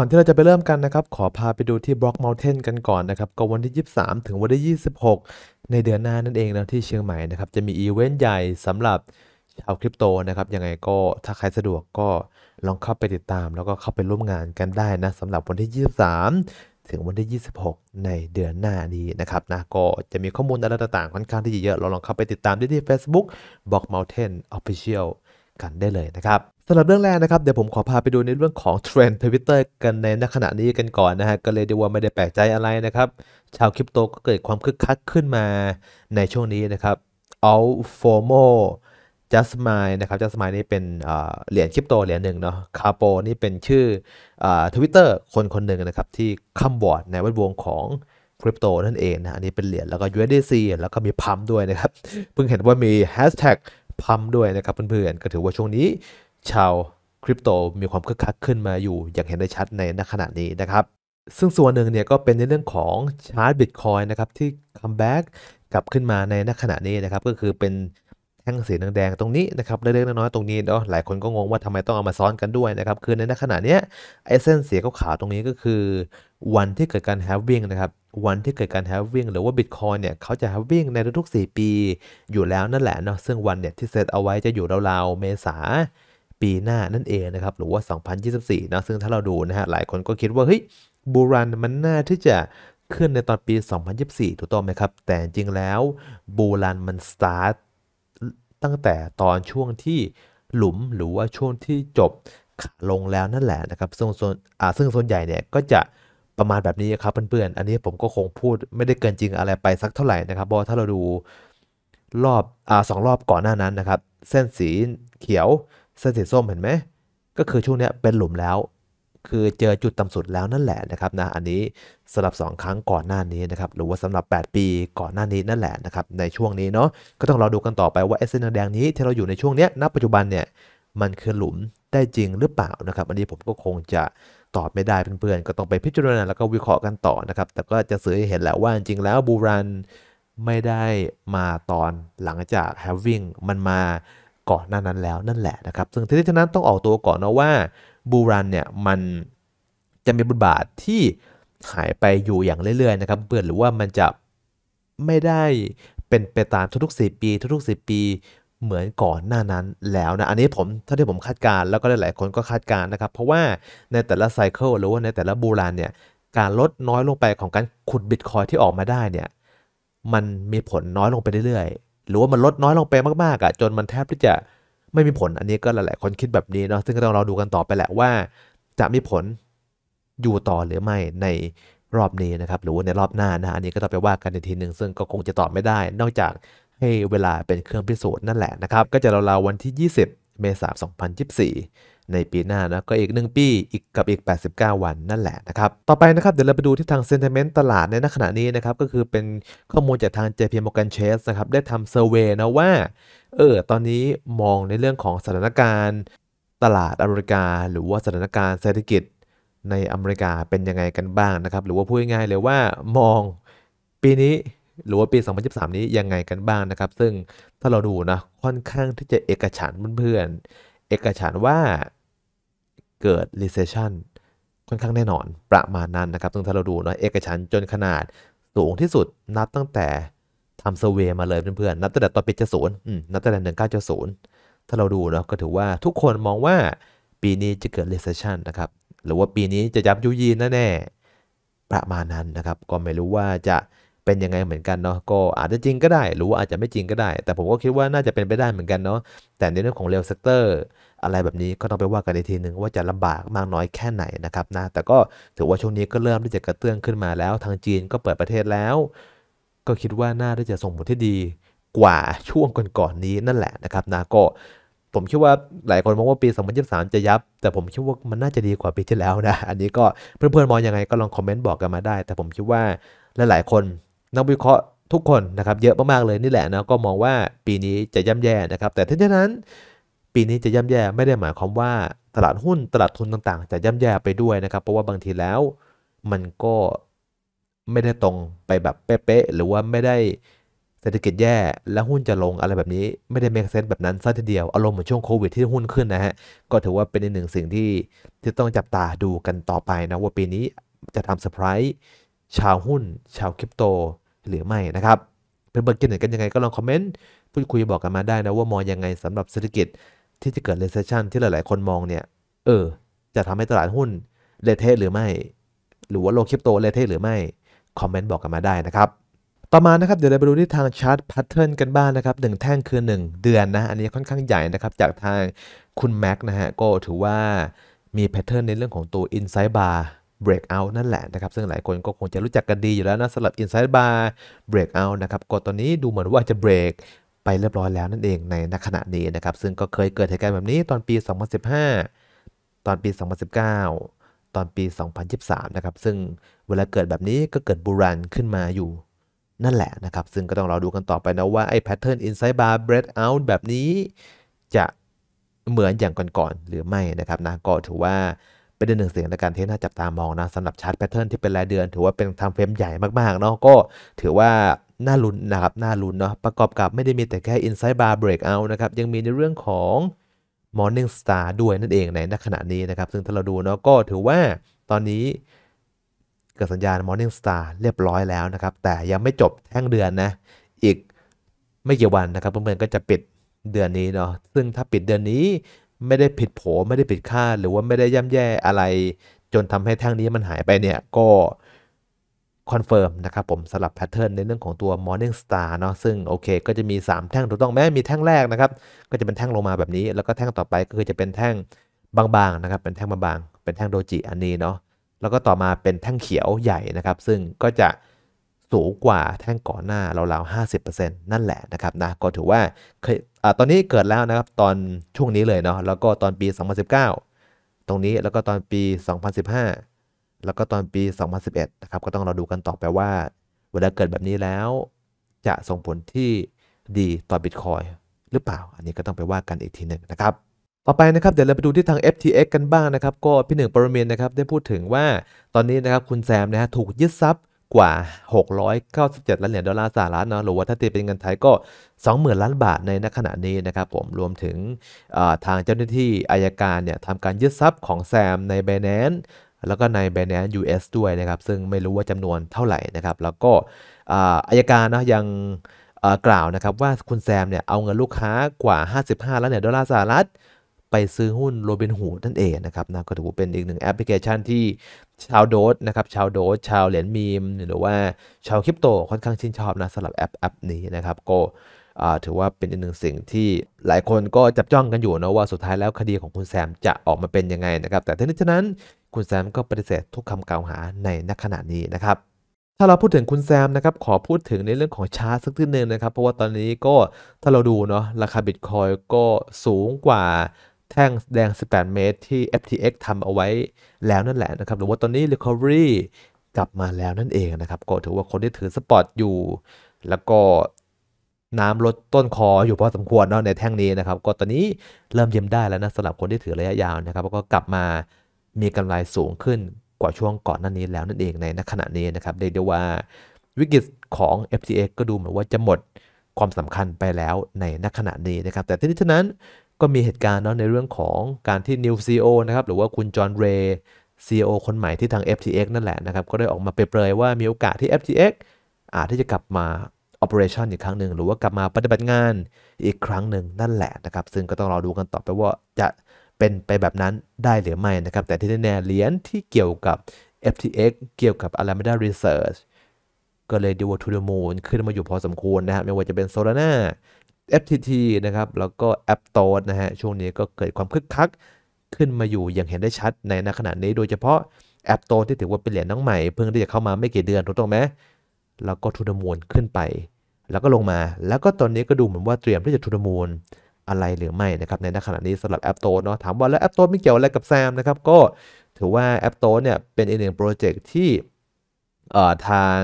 ก่อนที่เราจะไปเริ่มกันนะครับขอพาไปดูที่บล็อกเมลเทนกันก่อนนะครับก็วันที่ 23 ถึงวันที่ 26 ในเดือนหน้านั่นเองนะที่เชียงใหม่นะครับจะมีอีเวนต์ใหญ่สำหรับชาวคริปโตนะครับยังไงก็ถ้าใครสะดวกก็ลองเข้าไปติดตามแล้วก็เข้าไปร่วมงานกันได้นะสำหรับวันที่ 23 ถึงวันที่ 26 ในเดือนหน้านี้นะครับนะก็จะมีข้อมูลอะไรต่างๆค่อนข้างที่เยอะเราลองเข้าไปติดตามได้ที่ Facebook บล็อกเมลเทนออฟฟิเชียลกันได้เลยนะครับสำหรับเรื่องแรกนะครับ เดี๋ยวผมขอพาไปดูในเรื่องของเทรนด์ทวิตเตอร์กันในขณะนี้กันก่อนนะฮะก็เลยเดียว่าไม่ได้แปลกใจอะไรนะครับ ชาวคริปโตก็เกิดความคึกคักขึ้นมาในช่วงนี้นะครับ all เอาโฟ just mine นะครับ just mine นี่เป็นเหรียญคริปโตเหรียญหนึ่งเนาะคาโปนี่เป็นชื่อทวิตเตอร์คนคนหนึ่งนะครับ ที่คามบอร์ดในวดวงของคริปโตนั่นเองนะอันนี้เป็นเหรียญแล้วก็ USDC แล้วก็มีพัมด้วยนะครับเพิ่งเห็นว่ามีแฮชแท็กพัมด้วยนะครับเพื่อนๆก็ถือว่าช่วงนี้ชาวคริปโตมีความคึกคัก ขึ้นมาอยู่อย่างเห็นได้ชัดในณขณะนี้นะครับ ซึ่งส่วนหนึ่งเนี่ยก็เป็นในเรื่องของชาร์ตบิตคอยนะครับ ที่คัมแบ็กกลับขึ้นมาในณขณะนี้นะครับ ก็คือเป็นแท่งสีแดงๆตรงนี้นะครับเล็กๆน้อยๆตรงนี้เนาะหลายคนก็งงว่าทำไมต้อง เอามาซ้อนกันด้วยนะครับคือในณขณะเนี้ยไอเส้นสีขาวๆตรงนี้ก็คือวันที่เกิดการแฮฟวิ่งนะครับวันที่เกิดการแฮฟวิ่งหรือว่าบิตคอยเนี่ยเขาจะแฮฟวิ่งในทุกๆ4 ปี อยู่แล้วนั่นแหละเนาะซึ่งวันเนี่ยที่เซตเอาไว้จะอยู่ราวๆเมษาปีหน้านั่นเองนะครับ หรือว่า 2024 นะ ซึ่งถ้าเราดูนะฮะ หลายคนก็คิดว่าเฮ้ยบูรันมันน่าที่จะขึ้นในตอนปี 2024 ถูกต้องไหมครับ แต่จริงแล้วบูรันมันสตาร์ทตั้งแต่ตอนช่วงที่หลุมหรือว่าช่วงที่จบลงแล้วนั่นแหละนะครับซึ่งส่วนอ่าซึ่งส่วนใหญ่เนี่ย ก็จะประมาณแบบนี้ครับเพื่อนๆ อันนี้ผมก็คงพูดไม่ได้เกินจริงอะไรไปสักเท่าไหร่นะครับเพราะถ้าเราดูรอบอ่าสองรอบก่อนหน้านั้นนะครับเส้นสีเขียวเส้นสีส้มเห็นไหม ก็คือช่วงนี้เป็นหลุมแล้ว คือเจอจุดต่ำาสุดแล้วนั่นแหละนะครับนะ อันนี้สำหรับ 2 ครั้งก่อนหน้านี้นะครับ หรือว่าสำหรับ 8 ปีก่อนหน้านี้นั่นแหละนะครับ ในช่วงนี้เนาะ ก็ต้องรอดูกันต่อไปว่าอเส้นแดงนี้ที่เราอยู่ในช่วงนี้ณปัจจุบันเนี่ย มันคือหลุมได้จริงหรือเปล่านะครับ อันนี้ผมก็คงจะตอบไม่ได้เพื่อนๆ ก็ต้องไปพิจารณาแล้วก็วิเคราะห์กันต่อนะครับ แต่ก็จะสื่อให้เห็นแล้วว่าจริงแล้วบูรันไม่ได้มาตอนหลังจากแฮวิ่งมันมาก่อนหน้านั้นแล้วนั่นแหละนะครับซึ่งทั้งนี้ฉั้นั้นต้องออกตัวก่อนนะว่าบูรันเนี่ยมันจะมีบทบาทที่หายไปอยู่อย่างเรื่อยๆนะครับเบื่อหรือว่ามันจะไม่ได้เป็นไปตามทุกๆ4ปี ทุกๆ4ปีเหมือนก่อนหน้านั้นแล้วนะอันนี้ผมเท่าที่ผมคาดการแล้วก็หลายๆคนก็คาดการนะครับเพราะว่าในแต่ละไซเคิลหรือว่าในแต่ละบูรานเนี่ยการลดน้อยลงไปของการขุดบิตคอยที่ออกมาได้เนี่ยมันมีผลน้อยลงไปเรื่อยหรือว่ามันลดน้อยลงไปมากๆอ่ะจนมันแทบที่จะไม่มีผลอันนี้ก็หลายๆคนคิดแบบนี้เนาะซึ่งก็ต้องเราดูกันต่อไปแหละว่า จะมีผลอยู่ต่อหรือไม่ในรอบนี้นะครับหรือว่าในรอบหน้านะอันนี้ก็ต้องไปว่ากันในทีหนึ่งซึ่งก็คงจะตอบไม่ได้ นอกจากให้เวลาเป็นเครื่องพิสูจน์นั่นแหละนะครับ ก็จะราวๆวันที่ 20 เมษายน2024ในปีหน้านะก็อีก1ปี อีกกับอีก 89 วันนั่นแหละนะครับต่อไปนะครับเดี๋ยวเราไปดูที่ทางซน n t เมนต์ตลาดในณขณะนี้นะครับก็คือเป็นข้อมูลจากทาง JP Morgan Chase นะครับได้ทำเซอร์เวยนะว่าเออตอนนี้มองในเรื่องของสถานการณ์ตลาดอเมริกาหรือว่าสถานการณ์เศรษฐกิจในอเมริกาเป็นยังไงกันบ้างนะครับ หรือว่าพูดง่ายๆเลยว่ามองปีนี้หรือว่าปี 2023นี้ยังไงกันบ้างนะครับ ซึ่งถ้าเราดูนะค่อนข้างที่จะเอกฉันเพื่อนเอกฉันว่าเกิด recession ค่อนข้างแน่นอน ประมาณนั้นนะครับตึงถ้าเราดูเนาะเอกชนจนขนาดสูงที่สุดนับตั้งแต่ทำเซเวมาเลยเพื่อนๆ นับตั้งแต่ตอนปีเจ็ดศูนย์นับตั้งแต่หนึ่งเก้าเจ็ดศูนย์ถ้าเราดูเนาะก็ถือว่าทุกคนมองว่าปีนี้จะเกิด recession นะครับ หรือว่าปีนี้จะยับยุยีนแน่ๆประมาณนั้นนะครับ ก็ไม่รู้ว่าจะเป็นยังไงเหมือนกันเนาะก็อาจจะจริงก็ได้หรือว่าอาจจะไม่จริงก็ได้ แต่ผมก็คิดว่าน่าจะเป็นไปได้เหมือนกันเนาะแต่ในเรื่องของเรลเซกเตอร์อะไรแบบนี้ก็ต้องไปว่ากันอีกทีหนึ่งว่าจะลำบากมากน้อยแค่ไหนนะครับนะแต่ก็ถือว่าช่วงนี้ก็เริ่มที่จะกระเตื้องขึ้นมาแล้วทางจีนก็เปิดประเทศแล้ว ก็คิดว่าน่าที่จะส่งผลที่ดีกว่าช่วงก่อนๆนนี้นั่นแหละนะครับนะก็ผมคิดว่าหลายคนมองว่าปี 2023 จะยับ แต่ผมคิดว่ามันน่าจะดีกว่าปีที่แล้วนะอันนี้ก็เพื่อนๆมองยังไงก็ลองคอมเมนต์บอกกันมาได้ แต่ผมคิดว่าหลายๆคนนักวิเคราะห์ทุกคนนะครับ เยอะมากๆเลยนี่แหละนะก็มองว่าปีนี้จะย่ำแย่นะครับ แต่ทั้งนั้น ปีนี้จะย่ำแย่ไม่ได้หมายความว่าตลาดหุ้นตลาดทุนต่างๆจะย่ำแย่ไปด้วยนะครับเพราะว่าบางทีแล้วมันก็ไม่ได้ตรงไปแบบเป๊ะๆหรือว่าไม่ได้เศรษฐกิจแย่ แล้วหุ้นจะลงอะไรแบบนี้ไม่ได้เมคเซนต์แบบนั้นซะทีเดียวอารมณ์เหมือนช่วงโควิดที่หุ้นขึ้นนะฮะก็ถือว่าเป็นอีกหนึ่งสิ่งที่ที่ต้องจับตาดูกันต่อไปนะว่าปีนี้จะทำเซอร์ไพรส์ชาวหุ้น ชาวคริปโตหรือไม่นะครับเพื่อนๆคิดเห็นกันยังไงก็ลองคอมเมนต์ พูดคุยบอกกันมาได้นะว่ามองยังไงสำหรับเศรษฐกิจที่จะเกิดเรสเซชันที่หลายๆคนมองเนี่ย เออ จะทำให้ตลาดหุ้นเลเทะหรือไม่ หรือว่าโลกคริปโตเลเทะหรือไม่ คอมเมนต์บอกกันมาได้นะครับ ต่อมานะครับ เดี๋ยวเราไปดูที่ทางชาร์ตแพทเทิร์นกันบ้างนนะครับงแท่งคือ 1 เดือนนะ อันนี้ค่อนข้างใหญ่นะครับ จากทางคุณแม็กนะฮะ ก็ถือว่ามีแพทเทิร์นในเรื่องของตัว i n s i d บาร์ Breakout นั่นแหละนะครับซึ่งหลายคนก็คงจะรู้จักกันดีอยู่แล้วนะสำหรับ Inside Bar Breakout นะครับก็ตอนนี้ดูเหมือนว่าจะเบรกไปเรียบร้อยแล้วนั่นเองในขณะนี้นะครับ ซึ่งก็เคยเกิดเหตุการณ์แบบนี้ตอนปี 2015 ตอนปี 2019 ตอนปี 2023 นะครับซึ่งเวลาเกิดแบบนี้ก็เกิดบูรันขึ้นมาอยู่ นั่นแหละนะครับ ซึ่งก็ต้องรอดูกันต่อไปนะว่าไอ้แพทเทิร์น inside bar breakout แบบนี้จะเหมือนอย่างก่อนๆหรือไม่นะครับนะก็ถือว่าเป็นเดือนหนึ่งเสียงในการเทน่าจับตามองนะสำหรับชาร์ตแพทเทิร์นที่เป็นรายเดือนถือว่าเป็นทงเฟรมใหญ่มากๆเนาะก็ถือว่าน่าลุ้นนะครับน่าลุ้นเนาะประกอบกับไม่ได้มีแต่แค่ Inside Bar Breakout นะครับ ยังมีในเรื่องของ Morning Star ด้วยนั่นเองในขณะนี้นะครับ ซึ่งถ้าเราดูเนาะก็ถือว่าตอนนี้เกิดสัญญาณ Morning Star เรียบร้อยแล้วนะครับแต่ยังไม่จบแท่งเดือนนะอีกไม่กี่วันนะครับเพื่อนๆก็จะปิดเดือนนี้เนาะซึ่งถ้าปิดเดือนนี้ไม่ได้ผิดโผไม่ได้ผิดคาดหรือว่าไม่ได้ย่ำแย่อะไร จนทำให้แท่งนี้มันหายไปเนี่ยก็คอนเฟิร์มนะครับ ผมสลับแพทเทิร์นในเรื่องของตัว Morning Star เนาะซึ่งโอเคก็จะมี 3 แท่งถูกต้องแม้มีแท่งแรกนะครับ ก็จะเป็นแท่งลงมาแบบนี้แล้วก็แท่งต่อไปก็คือจะเป็นแท่งบางๆนะครับ เป็นแท่งบางๆเป็นแท่งโดจิอันนี้เนาะแล้วก็ต่อมาเป็นแท่งเขียวใหญ่นะครับ ซึ่งก็จะสูงกว่าแท่งก่อนหน้าราวๆ50%นั่นแหละนะครับนะก็ถือว่าอตอนนี้เกิดแล้วนะครับตอนช่วงนี้เลยเนาะแล้วก็ตอนปี 2019ตรงนี้แล้วก็ตอนปี 2015 แล้วก็ตอนปี 2011นะครับก็ต้องเราดูกันต่อไปว่า เวลาเกิดแบบนี้แล้วจะส่งผลที่ดีต่อบิตคอยหรือเปล่า อันนี้ก็ต้องไปว่ากันอีกทีหนึ่งนะครับต่อไปนะครับเดี๋ยวเราไปดูที่ทาง FTX กันบ้างนะครับ ก็พี่หนึ่งปรเมนนะครับได้พูดถึงว่าตอนนี้นะครับคุณแซมนะฮะถูกยึดทรัพยกว่า 697 ล้านเหรียญดอลลาร์สหรัฐเนาะหรือว่าถ้าตีเป็นเงินไทยก็ 20,000 ล้านบาทในณขณะนี้นะครับผม รวมถึงทางเจ้าหน้าที่อายการเนี่ยทำการยึดทรัพย์ของแซมในแบนแนนแล้วก็ในแบนนยูเ US ด้วยนะครับ ซึ่งไม่รู้ว่าจำนวนเท่าไหร่นะครับ แล้วก็อายการเนาะยังกล่าวนะครับ ว่าคุณแซมเนี่ย เอาเงินลูกค้ากว่า55ล้านเหรียญดอลลาร์สหรัฐไปซื้อหุ้นโรบินฮูดนั่นเองนะครับนะก็ถือว่าเป็นอีกหนึ่งแอปพลิเคชันที่ชาวโดสนะครับชาวโดส ชาวเหรียญมีม หรือว่าชาวคริปโตค่อนข้างชื่นชอบนะสำหรับแอป แอปนี้นะครับก็ถือว่าเป็นอีกหนึ่งสิ่งที่หลายคนก็จับจ้องกันอยู่นะว่าสุดท้ายแล้วคดีของคุณแซม จะออกมาเป็นยังไงนะครับ แต่ทั้งนี้ทั้งนั้นคุณแซมก็ปฏิเสธทุกคำกล่าวหาในณขณะนี้นะครับถ้าเราพูดถึงคุณแซมนะครับขอพูดถึงในเรื่องของชาร์ตสักทีหนึ่งนะครับเพราะว่าตอนนี้ก็ถ้าเราดูเนาะราคาบิตคอยก็สูงกว่าแท่งแดง 18 เมตร ที่ FTX ทำเอาไว้แล้วนั่นแหละนะครับหรือว่าตอนนี้ recovery กลับมาแล้วนั่นเองนะครับก็ถือว่าคนที่ถือสปอตอยู่ แล้วก็น้ำลดต้นคออยู่พอสมควรเนาะในแท่งนี้นะครับ ก็ตอนนี้เริ่มเยิ้มได้แล้วนะสำหรับคนที่ถือระยะยาวนะครับก็กลับมามีกำไรสูงขึ้นกว่าช่วงก่อนหน้านี้แล้วนั่นเองในขณะนี้นะครับเดียวว่าวิกฤตของ FTX ก็ดูเหมือนว่าจะหมดความสำคัญไปแล้วในขณะนี้นะครับแต่ที่นี้ฉะนั้นก็มีเหตุการณ์เนาะในเรื่องของการที่นิวซีโอนะครับหรือว่าคุณจอห์นเรย์ CEO คนใหม่ที่ทาง FTX นั่นแหละนะครับ ก็ได้ออกมาเปรยว่ามีโอกาสที่ FTX อาจที่จะกลับมา Operation อีกครั้งหนึ่ง หรือว่ากลับมาปฏิบัติงานอีกครั้งหนึ่งนั่นแหละนะครับ ซึ่งก็ต้องรอดูกันต่อไปว่าจะเป็นไปแบบนั้นได้หรือไม่นะครับ แต่ที่แน่เหรียญที่เกี่ยวกับ FTX เกี่ยวกับ Alameda Research ก็เลยดูทูดมูนขึ้นมาอยู่พอสมควรนะครับไม่ว่าจะเป็น Solana FTT นะครับ แล้วก็แอปโต้นะฮะ ช่วงนี้ก็เกิดความคึกคักขึ้นมาอยู่อย่างเห็นได้ชัดในณขณะนี้ โดยเฉพาะแอปโตที่ถือว่าเป็นเหรียญน้องใหม่เพิ่งที่จะเข้ามาไม่กี่เดือนถูกต้องไหมแล้วก็ทุนมูลขึ้นไป แล้วก็ลงมา แล้วก็ตอนนี้ก็ดูเหมือนว่าเตรียมที่จะทุนมูลอะไรหรือไม่นะครับ ในณขณะนี้สำหรับแอปโตเนาะถามว่าแล้วแอปโตไม่เกี่ยวอะไรกับแซมนะครับ ก็ถือว่าแอปโตเนี่ยเป็นอีกหนึ่งโปรเจกต์ที่ทาง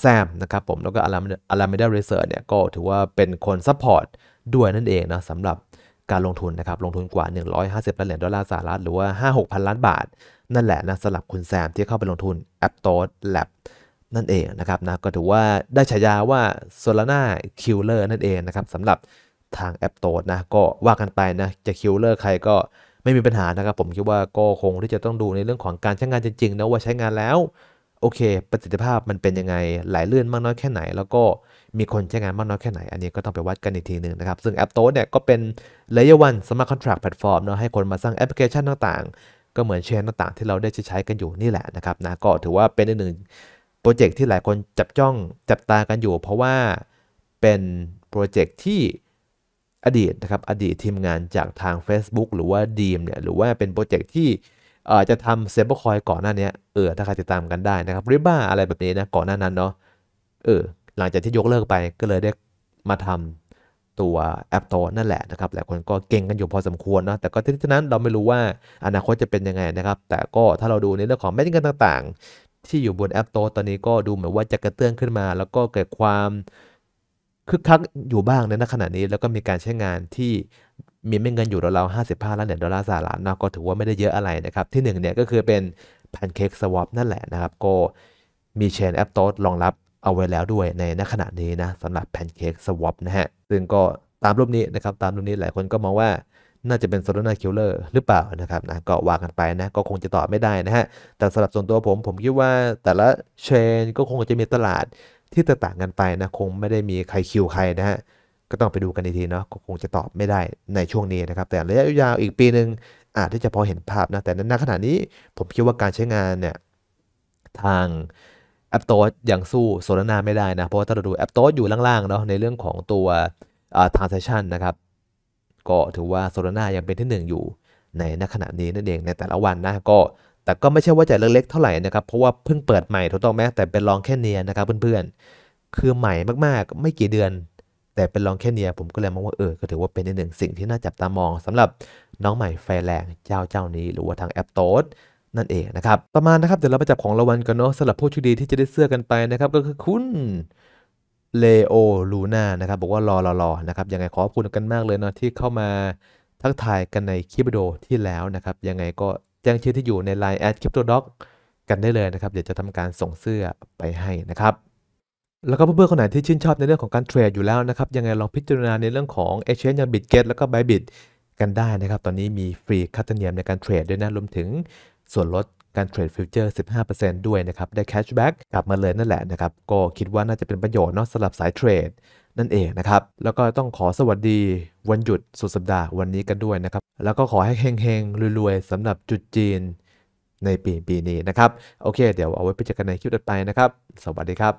แซมนะครับผมแล้วก็อารามิดาเรเซอร์เนี่ยก็ถือว่าเป็นคนซัพพอร์ตด้วยนั่นเองนะสำหรับการลงทุนนะครับลงทุนกว่า 150ล้านเหรียญดอลลาร์สหรัฐหรือว่า 5 6พันล้านบาท นั่นแหละนะสำหรับคุณแซมที่เข้าไปลงทุน a p t o s Lab นั่นเองนะครับนะ ก็ถือว่าได้ฉายาว่า Solana Killer นั่นเองนะครับสำหรับทาง a p t o s นะก็ว่ากันไปนะ จะ Killer ใครก็ไม่มีปัญหานะครับผมคิดว่าก็คง ที่จะต้องดูในเรื่องของการใช้งานจริงๆนะว่าใช้งานแล้วโอเค ประสิทธิภาพมันเป็นยังไงไหลเลื่อนมากน้อยแค่ไหน แล้วก็มีคนใช้งานมากน้อยแค่ไหน อันนี้ก็ต้องไปวัดกันอีกทีหนึ่งนะครับ ซึ่ง App Store เนี่ยก็เป็นเลเยอร์วันสำหรับ Contract Platform เนาะ ให้คนมาสร้างแอปพลิเคชันต่างๆ ก็เหมือนเชนต่างๆที่เราได้ใช้กันอยู่นี่แหละนะครับนะ ก็ถือว่าเป็นอีกหนึ่งโปรเจกต์ที่หลายคนจับจ้องจับตากันอยู่ เพราะว่าเป็นโปรเจกต์ที่อดีตนะครับ อดีตทีมงานจากทาง Facebook หรือว่าดีมเนี่ยหรือว่าเป็นโปรเจกต์ที่เอาอจะทำเซเบอร์คอยก่อนหน้านี้เออถ้าใครติดตามกันได้นะครับริบ้าอะไรแบบนี้นะก่อนหน้านั้นเนาะเออหลังจากที่ยกเลิกไปก็เลยได้มาทำตัวแอปโตนั่นแหละนะครับหลายคนก็เก่งกันอยู่พอสมควรเนาะแต่ก็ที่นั้นเราไม่รู้ว่าอนาคตจะเป็นยังไงนะครับ แต่ก็ถ้าเราดูในเรื่องของแม่ดเงินต่างๆ ที่อยู่บนแอปโตตอนนี้ก็ดูเหมือนว่าจะกระเตื้องขึ้นมา แล้วก็เกิดความคึกคักอยู่บ้างในขณะนี้ แล้วก็มีการใช้งานที่มีเม็ดเงินอยู่ราวๆห้าสิบห้าล้านเหรียญดอลลาร์สหรัฐนะก็ถือว่าไม่ได้เยอะอะไรนะครับ ที่1เนี่ยก็คือเป็นแพนเค้กสวอปนั่นแหละนะครับ ก็มีเชนแอปโต้รองรับเอาไว้แล้วด้วยในณขณะนี้นะสำหรับแพนเค้กสวอปนะฮะ ซึ่งก็ตามรูปนี้นะครับ ตามรูปนี้หลายคนก็มองว่าน่าจะเป็นโซลาคิลเลอร์หรือเปล่านะครับนะก็ว่ากันไปนะก็คงจะตอบไม่ได้นะฮะแต่สำหรับส่วนตัวผมผมคิดว่าแต่ละเชนก็คงจะมีตลาดที่แตกต่างกันไปนะ คงไม่ได้มีใครคิวใครนะฮะก็ต้องไปดูกันทีเนาะคงจะตอบไม่ได้ในช่วงนี้นะครับ แต่ระยะยาวอีกปีหนึ่งอาจที่จะพอเห็นภาพนะ แต่ณขณะนี้ผมคิดว่าการใช้งานเนี่ยทาง a อ p โต้ยังสู้โซลาร์ไม่ได้นะ เพราะว่าถ้าเราดู a อ p โต้อยู่ล่างๆเนาะในเรื่องของตัวอ r า n s a เซ i o n นะครับ ก็ถือว่า s o l a n ายังเป็นที่ 1 อยู่ในณขณะนี้นั่นเอง ในแต่ละวันนะ ก็ แต่ก็ไม่ใช่ว่าจะเล็กๆเท่าไหร่นะครับเพราะว่าเพิ่งเปิดใหม่ถูกต้องไหมแต่เป็นลองแค่เนียนนะครับเพื่อนๆคือใหม่มากๆ ไม่กี่เดือนแต่เป็นลองแค่เนียผมก็เลยมองว่าเออก็ถือว่าเป็นในหนึ่งสิ่งที่น่าจับตามอง สำหรับน้องใหม่ไฟแรงเจ้าเจ้านี้หรือว่าทางแอปโต้นั่นเองนะครับประมาณนะครับเดี๋ยวเราไปจับของรางวัลกันเนาะสำหรับผู้โชคดีที่จะได้เสื้อกันไปนะครับ ก็คือคุณเลโอลูน่านะครับ บอกว่ารอรอรอนะครับยังไงขอบคุณกันมากเลยเนาะที่เข้ามาทักทายกันในคลิปโด ที่แล้วนะครับ ยังไงก็แจ้งชื่อที่อยู่ใน Line แอดคริปโตด็อกกันได้เลยนะครับ เดี๋ยวจะทำการส่งเสื้อไปให้นะครับแล้วก็เพื่อนๆคนไหนที่ชื่นชอบในเรื่องของการเทรดอยู่แล้วนะครับยังไงลองพิจารณาในเรื่องของ Exchange อย่าง Bitget แล้วก็ Bybit กันได้นะครับตอนนี้มีฟรีคัตเตอร์เนียมในการเทรดด้วยนะรวมถึงส่วนลดการเทรดฟิวเจอร์ 15%ด้วยนะครับได้แคชแบ็กกลับมาเลยนั่นแหละนะครับก็คิดว่าน่าจะเป็นประโยชน์เนาะสำหรับสายเทรด นั่นเองนะครับแล้วก็ต้องขอสวัสดีวันหยุดสุดสัปดาห์วันนี้กันด้วยนะครับแล้วก็ขอให้เฮงๆรวยๆสำหรับจุดจีน ในปีปีนี้นะครับโอเค เดี๋ยวเอาไว้พิจารณาคลิปต่อไปนะครับสวัสดีครับ